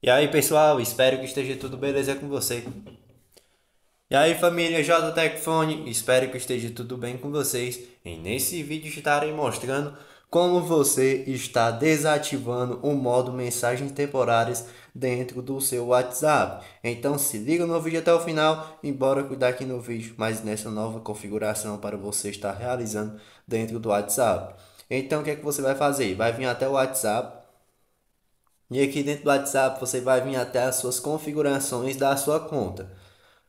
E aí, pessoal, espero que esteja tudo beleza com você. E aí, família J Techfone, espero que esteja tudo bem com vocês. E nesse vídeo estarei mostrando como você está desativando o modo mensagens temporárias dentro do seu WhatsApp. Então se liga no vídeo até o final e bora cuidar aqui no vídeo Mas nessa nova configuração para você estar realizando dentro do WhatsApp. Então o que é que você vai fazer? Vai vir até o WhatsApp, e aqui dentro do WhatsApp você vai vir até as suas configurações da sua conta.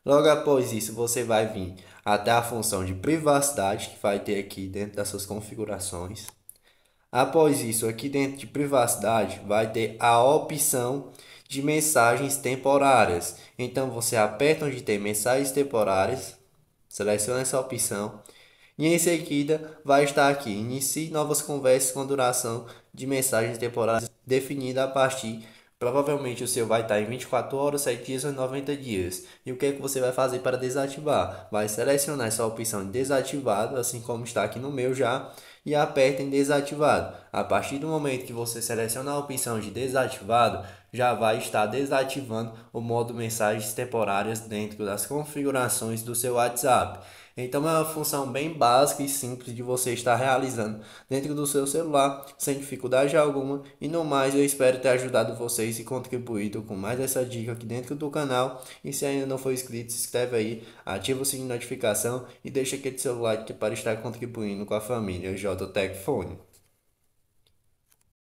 Logo após isso você vai vir até a função de privacidade que vai ter aqui dentro das suas configurações. Após isso, aqui dentro de privacidade vai ter a opção de mensagens temporárias. Então você aperta onde tem mensagens temporárias, seleciona essa opção e em seguida vai estar aqui. Inicie novas conversas com duração de mensagens temporárias definida a partir. Provavelmente o seu vai estar em 24 horas, 7 dias ou 90 dias. E o que é que você vai fazer para desativar? Vai selecionar essa opção de desativado, assim como está aqui no meu já e aperta em desativado. A partir do momento que você selecionar a opção de desativado, já vai estar desativando o modo mensagens temporárias dentro das configurações do seu WhatsApp. Então é uma função bem básica e simples de você estar realizando dentro do seu celular, sem dificuldade alguma. E no mais, eu espero ter ajudado vocês e contribuído com mais essa dica aqui dentro do canal. E se ainda não for inscrito, se inscreve aí, ativa o sininho de notificação e deixa aquele seu like para estar contribuindo com a família. oder Telefon